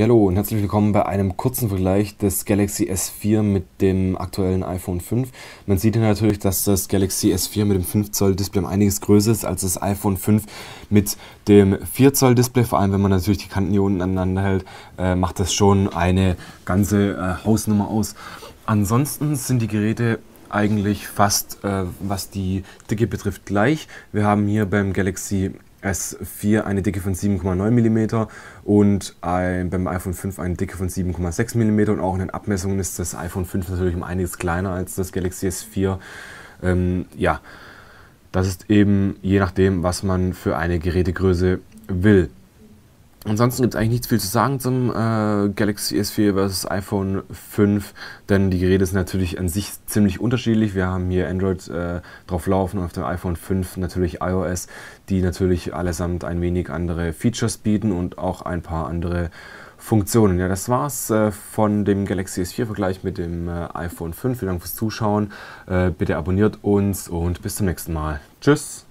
hallo und herzlich willkommen bei einem kurzen Vergleich des Galaxy S4 mit dem aktuellen iPhone 5. Man sieht hier natürlich, dass das Galaxy S4 mit dem 5 Zoll Display einiges größer ist als das iPhone 5 mit dem 4 Zoll Display. Vor allem, wenn man natürlich die Kanten hier unten aneinander hält, äh, macht das schon eine ganze äh, Hausnummer aus. Ansonsten sind die Geräte eigentlich fast, äh, was die Dicke betrifft, gleich. Wir haben hier beim Galaxy S4 eine Dicke von 7,9 mm und ein, beim iPhone 5 eine Dicke von 7,6 mm und auch in den Abmessungen ist das iPhone 5 natürlich um einiges kleiner als das Galaxy S4. Ähm, ja, das ist eben je nachdem, was man für eine Gerätegröße will. Ansonsten gibt es eigentlich nichts viel zu sagen zum äh, Galaxy S4 versus iPhone 5, denn die Geräte sind natürlich an sich ziemlich unterschiedlich. Wir haben hier Android äh, drauf laufen und auf dem iPhone 5 natürlich iOS, die natürlich allesamt ein wenig andere Features bieten und auch ein paar andere Funktionen. Ja, das war's äh, von dem Galaxy S4-Vergleich mit dem äh, iPhone 5. Vielen Dank fürs Zuschauen. Äh, bitte abonniert uns und bis zum nächsten Mal. Tschüss!